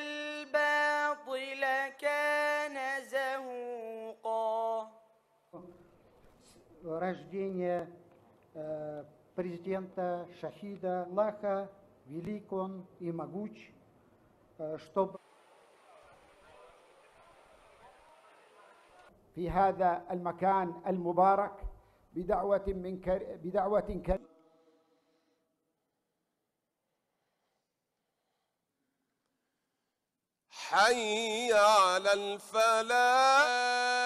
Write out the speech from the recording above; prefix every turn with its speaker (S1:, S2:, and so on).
S1: الباطل كان زهوقا
S2: рождение э, президента Шахида Лаха, велик он и могуч, э,
S3: чтобы في هذا المكان المبارك بدعوة من كر... بدعوة كريمة
S4: حي على الفلاح